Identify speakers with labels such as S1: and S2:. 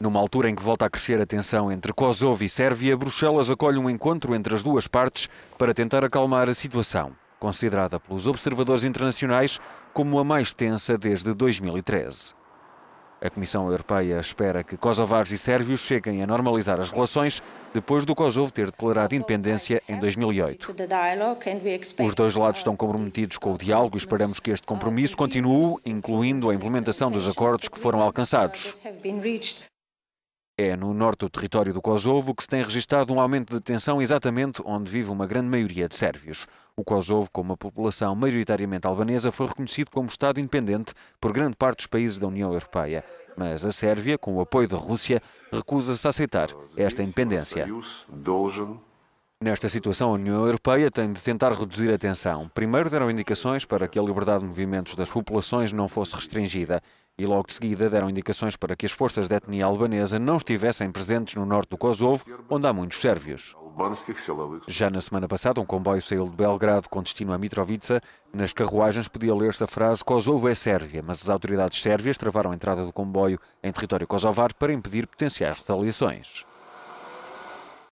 S1: Numa altura em que volta a crescer a tensão entre Kosovo e Sérvia, Bruxelas acolhe um encontro entre as duas partes para tentar acalmar a situação, considerada pelos observadores internacionais como a mais tensa desde 2013. A Comissão Europeia espera que kosovares e sérvios cheguem a normalizar as relações depois do Kosovo ter declarado independência em 2008. Os dois lados estão comprometidos com o diálogo e esperamos que este compromisso continue, incluindo a implementação dos acordos que foram alcançados. É no norte do território do Kosovo que se tem registrado um aumento de tensão exatamente onde vive uma grande maioria de sérvios. O Kosovo, com uma população maioritariamente albanesa, foi reconhecido como Estado independente por grande parte dos países da União Europeia. Mas a Sérvia, com o apoio da Rússia, recusa-se a aceitar esta independência. Nesta situação, a União Europeia tem de tentar reduzir a tensão. Primeiro deram indicações para que a liberdade de movimentos das populações não fosse restringida e logo de seguida deram indicações para que as forças de etnia albanesa não estivessem presentes no norte do Kosovo, onde há muitos sérvios. Já na semana passada, um comboio saiu de Belgrado com destino a Mitrovica. Nas carruagens podia ler-se a frase Kosovo é Sérvia, mas as autoridades sérvias travaram a entrada do comboio em território kosovar para impedir potenciais retaliações.